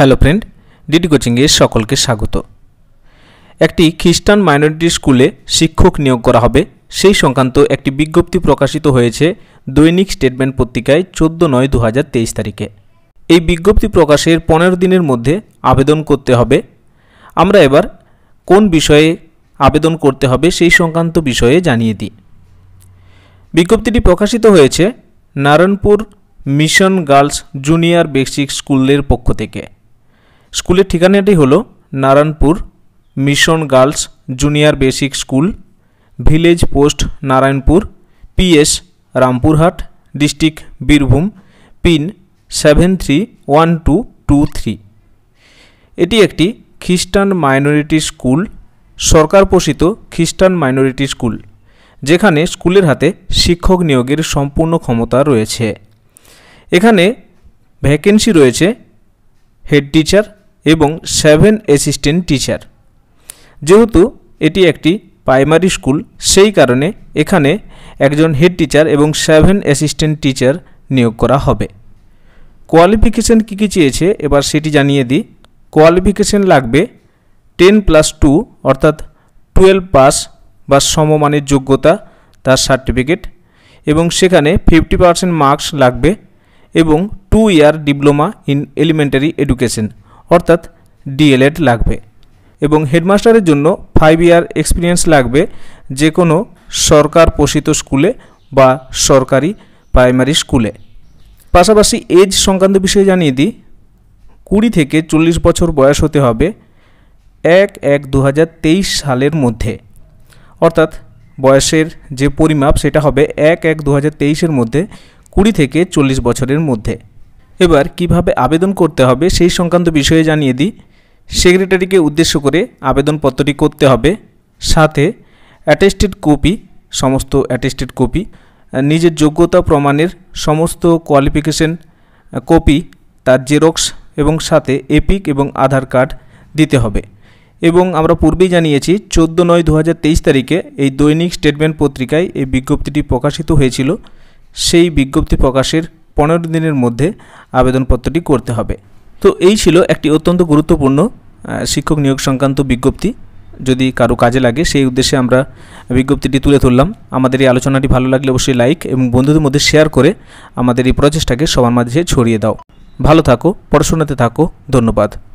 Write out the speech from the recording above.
hello friend DD কোচিংয়ে সকলকে স্বাগত একটি খ্রিস্টান মাইনরিটি স্কুলে শিক্ষক নিয়োগ করা হবে সেই সংক্রান্ত একটি বিজ্ঞপ্তি প্রকাশিত হয়েছে দৈনিক স্টেটমেন্ট পত্রিকায় চোদ্দো নয় দু তারিখে এই বিজ্ঞপ্তি প্রকাশের পনেরো দিনের মধ্যে আবেদন করতে হবে আমরা এবার কোন বিষয়ে আবেদন করতে হবে সেই সংক্রান্ত বিষয়ে জানিয়ে দিই বিজ্ঞপ্তিটি প্রকাশিত হয়েছে Narayanpur mission girls junior basic স্কুলের পক্ষ থেকে স্কুলের ঠিকানাটি হল Narayanpur mission girls junior basic school village post Narayanpur PS Rampurhat district Birbhum pin seven three one two two three এটি একটি খ্রিস্টান মাইনরিটি স্কুল সরকার পোষিত খ্রিস্টান মাইনরিটি স্কুল যেখানে স্কুলের হাতে শিক্ষক নিয়োগের সম্পূর্ণ ক্ষমতা রয়েছে এখানে ভ্যাকেন্সি রয়েছে হেড টিচার এবং সেভেন অ্যাসিস্ট্যান্ট টিচার যেহেতু এটি একটি প্রাইমারি স্কুল সেই কারণে এখানে একজন হেড টিচার এবং সেভেন অ্যাসিস্ট্যান্ট টিচার নিয়োগ করা হবে কোয়ালিফিকেশান কী কী চেয়েছে এবার সেটি জানিয়ে দিই কোয়ালিফিকেশান লাগবে টেন প্লাস টু অর্থাৎ টুয়েলভ পাস বা সমমানের যোগ্যতা তার সার্টিফিকেট এবং সেখানে ফিফটি পার্সেন্ট মার্কস লাগবে এবং two year diploma in elementary education অর্থাৎ ডিএলএড লাগবে এবং হেডমাস্টারের জন্য ফাইভ ইয়ার এক্সপিরিয়েন্স লাগবে যে কোনো সরকার পোষিত স্কুলে বা সরকারি প্রাইমারি স্কুলে পাশাপাশি এজ সংক্রান্ত বিষয়ে জানিয়ে দিই কুড়ি থেকে চল্লিশ বছর বয়স হতে হবে এক এক দু সালের মধ্যে অর্থাৎ বয়সের যে পরিমাপ সেটা হবে এক এক দু হাজার মধ্যে কুড়ি থেকে চল্লিশ বছরের মধ্যে এবার কিভাবে আবেদন করতে হবে সেই সংক্রান্ত বিষয়ে জানিয়ে দিই সেক্রেটারিকে উদ্দেশ্য করে আবেদনপত্রটি করতে হবে সাথে অ্যাটেস্টেড কপি সমস্ত অ্যাটেস্টেড কপি নিজের যোগ্যতা প্রমাণের সমস্ত কোয়ালিফিকেশন কপি তার জেরক্স এবং সাথে এপিক এবং আধার কার্ড দিতে হবে এবং আমরা পূর্বেই জানিয়েছি চোদ্দো নয় দু তারিখে এই দৈনিক স্টেটমেন্ট পত্রিকায় এই বিজ্ঞপ্তিটি প্রকাশিত হয়েছিল সেই বিজ্ঞপ্তি প্রকাশের পনেরো দিনের মধ্যে আবেদনপত্রটি করতে হবে তো এই ছিল একটি অত্যন্ত গুরুত্বপূর্ণ শিক্ষক নিয়োগ সংক্রান্ত বিজ্ঞপ্তি যদি কারো কাজে লাগে সেই উদ্দেশ্যে আমরা বিজ্ঞপ্তিটি তুলে ধরলাম আমাদের এই আলোচনাটি ভালো লাগলে অবশ্যই লাইক এবং বন্ধুদের মধ্যে শেয়ার করে আমাদের এই প্রচেষ্টাকে সবার মাঝে ছড়িয়ে দাও ভালো থাকো পড়াশোনাতে থাকো ধন্যবাদ